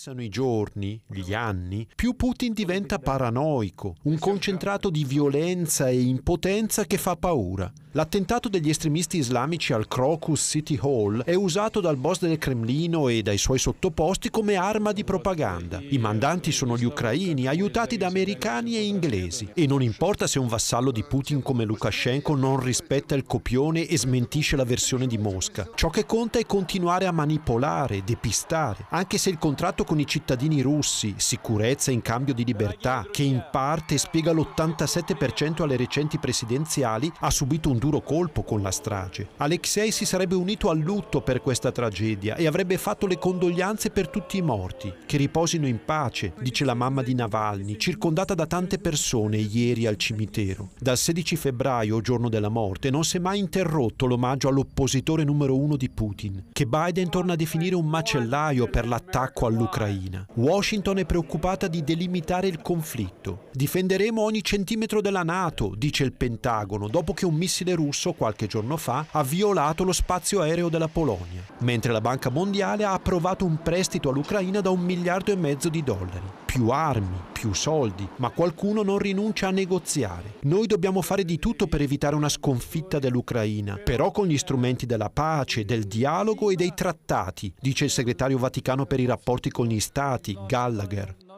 passano i giorni, gli anni, più Putin diventa paranoico, un concentrato di violenza e impotenza che fa paura. L'attentato degli estremisti islamici al Crocus City Hall è usato dal boss del Cremlino e dai suoi sottoposti come arma di propaganda. I mandanti sono gli ucraini, aiutati da americani e inglesi. E non importa se un vassallo di Putin come Lukashenko non rispetta il copione e smentisce la versione di Mosca. Ciò che conta è continuare a manipolare, depistare, anche se il contratto con i cittadini russi, sicurezza in cambio di libertà, che in parte spiega l'87% alle recenti presidenziali, ha subito un duro colpo con la strage. Alexei si sarebbe unito al lutto per questa tragedia e avrebbe fatto le condoglianze per tutti i morti. Che riposino in pace, dice la mamma di Navalny, circondata da tante persone ieri al cimitero. Dal 16 febbraio, giorno della morte, non si è mai interrotto l'omaggio all'oppositore numero uno di Putin, che Biden torna a definire un macellaio per l'attacco all'Ucraina dell'Ucraina. Washington è preoccupata di delimitare il conflitto. Difenderemo ogni centimetro della Nato, dice il Pentagono, dopo che un missile russo qualche giorno fa ha violato lo spazio aereo della Polonia, mentre la Banca Mondiale ha approvato un prestito all'Ucraina da un miliardo e mezzo di dollari più armi, più soldi, ma qualcuno non rinuncia a negoziare. Noi dobbiamo fare di tutto per evitare una sconfitta dell'Ucraina, però con gli strumenti della pace, del dialogo e dei trattati, dice il segretario vaticano per i rapporti con gli stati, Gallagher.